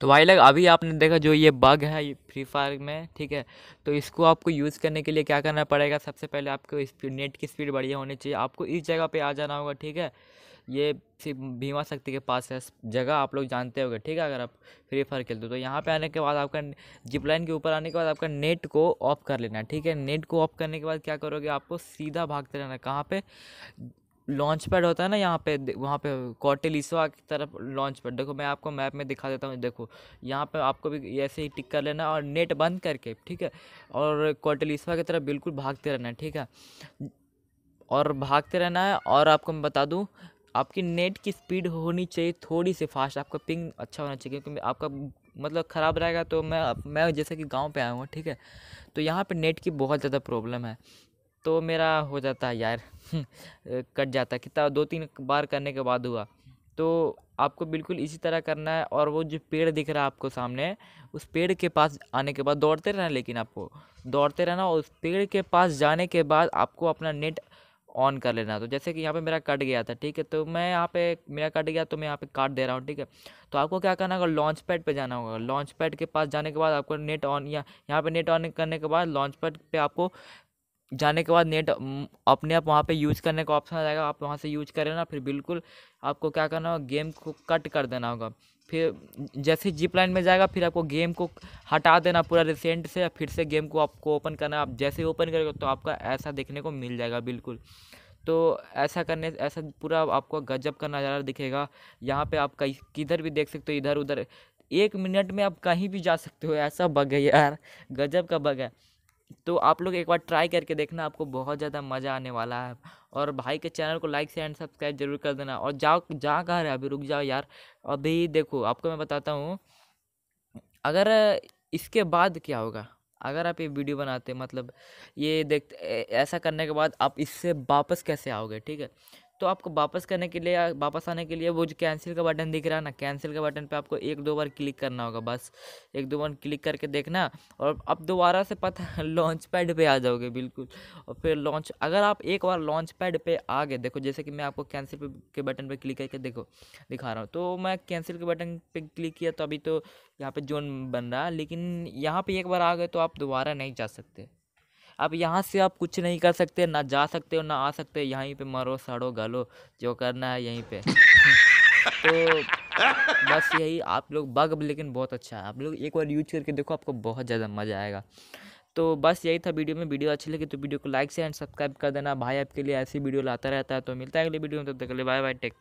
तो भाई लग अभी आपने देखा जो ये बग है फ्री फायर में ठीक है तो इसको आपको यूज़ करने के लिए क्या करना पड़ेगा सबसे पहले आपको स्पीड नेट की स्पीड बढ़िया होनी चाहिए आपको इस जगह पे आ जाना होगा ठीक है ये सिर्फ भीमा शक्ति के पास है जगह आप लोग जानते होंगे ठीक है अगर आप फ्री फायर खेलते हो तो यहाँ पे आने के बाद आपका जिपलाइन के ऊपर आने के बाद आपका नेट को ऑफ कर लेना है ठीक है नेट को ऑफ करने के बाद क्या करोगे आपको सीधा भागते रहना कहाँ पर लॉन्च पैड होता है ना यहाँ पे वहाँ पे कॉटेलिसवा की तरफ लॉन्च पैड देखो मैं आपको मैप में दिखा देता हूँ देखो यहाँ पे आपको भी ऐसे ही टिक कर लेना और नेट बंद करके ठीक है और कॉटेलिसवा की तरफ बिल्कुल भागते रहना है ठीक है और भागते रहना है और आपको मैं बता दूँ आपकी नेट की स्पीड होनी चाहिए थोड़ी सी फास्ट आपका पिंग अच्छा होना चाहिए क्योंकि आपका मतलब ख़राब रहेगा तो मैं मैं जैसे कि गांव पे आया हूँ ठीक है तो यहाँ पे नेट की बहुत ज़्यादा प्रॉब्लम है तो मेरा हो जाता है यार कट जाता है कितना दो तीन बार करने के बाद हुआ तो आपको बिल्कुल इसी तरह करना है और वो जो पेड़ दिख रहा है आपको सामने उस पेड़ के पास आने के बाद दौड़ते रहना लेकिन आपको दौड़ते रहना और उस पेड़ के पास जाने के बाद आपको अपना नेट ऑन कर लेना तो जैसे कि यहाँ पे मेरा कट गया था ठीक है तो मैं यहाँ पे मेरा कट गया तो मैं यहाँ पे काट दे रहा हूँ ठीक है तो आपको क्या करना होगा लॉन्च पैड पे जाना होगा लॉन्च पैड के पास जाने के बाद आपको नेट ऑन या यहाँ पे नेट ऑन करने के बाद लॉन्च पैड पे आपको जाने के बाद नेट अपने आप वहाँ पे यूज़ करने का ऑप्शन आ जाएगा आप वहाँ से यूज करें ना फिर बिल्कुल आपको क्या करना होगा गेम को कट कर देना होगा फिर जैसे जिप लाइन में जाएगा फिर आपको गेम को हटा देना पूरा रिसेंट से फिर से गेम को आपको ओपन करना आप जैसे ओपन करेंगे तो आपका ऐसा देखने को मिल जाएगा बिल्कुल तो ऐसा करने ऐसा पूरा आपको गजब का नज़ारा दिखेगा यहाँ पर आप कहीं किधर भी देख सकते हो इधर उधर एक मिनट में आप कहीं भी जा सकते हो ऐसा बग है यार गजब का बग है तो आप लोग एक बार ट्राई करके देखना आपको बहुत ज़्यादा मज़ा आने वाला है और भाई के चैनल को लाइक शेयर एंड सब्सक्राइब जरूर कर देना और जाओ जा कहाँ रहे अभी रुक जाओ यार अभी देखो आपको मैं बताता हूँ अगर इसके बाद क्या होगा अगर आप ये वीडियो बनाते मतलब ये देख ऐसा करने के बाद आप इससे वापस कैसे आओगे ठीक है तो आपको वापस करने के लिए वापस आने के लिए वो जो कैंसिल का बटन दिख रहा है ना कैंसिल का बटन पे आपको एक दो बार क्लिक करना होगा बस एक दो बार क्लिक करके देखना और अब दोबारा से पता लॉन्च पैड पर आ जाओगे बिल्कुल और फिर लॉन्च अगर आप एक बार लॉन्च पैड पर आ गए देखो जैसे कि मैं आपको कैंसिल के बटन पर क्लिक करके देखो दिखा रहा हूँ तो मैं कैंसिल के बटन पर क्लिक किया तो अभी तो यहाँ पर जोन बन रहा है लेकिन यहाँ पर एक बार आ गए तो आप दोबारा नहीं जा सकते अब यहाँ से आप कुछ नहीं कर सकते ना जा सकते हो ना आ सकते हो यहीं पे मरो सड़ो गलो जो करना है यहीं पे तो बस यही आप लोग बग लेकिन बहुत अच्छा है आप लोग एक बार यूज करके देखो आपको बहुत ज़्यादा मज़ा आएगा तो बस यही था वीडियो में वीडियो अच्छी लगी तो वीडियो को लाइक से एंड सब्सक्राइब कर देना भाई आपके लिए ऐसी वीडियो लाता रहता है तो मिलता है अगले वीडियो में तब तक बाय बाय टेक